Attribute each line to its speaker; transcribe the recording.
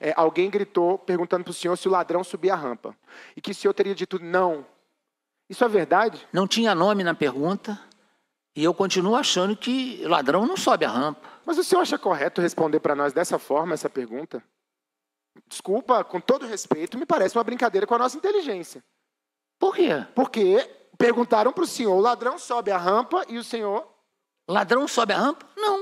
Speaker 1: é, alguém gritou perguntando para o senhor se o ladrão subia a rampa. E que o senhor teria dito não. Isso é verdade? Não tinha nome na pergunta. E eu continuo achando que ladrão não sobe a rampa. Mas o senhor acha correto responder para nós dessa forma essa pergunta? Desculpa, com todo respeito, me parece uma brincadeira com a nossa inteligência. Por quê? Porque perguntaram para o senhor: o ladrão sobe a rampa e o senhor.
Speaker 2: Ladrão sobe a rampa?
Speaker 3: Não.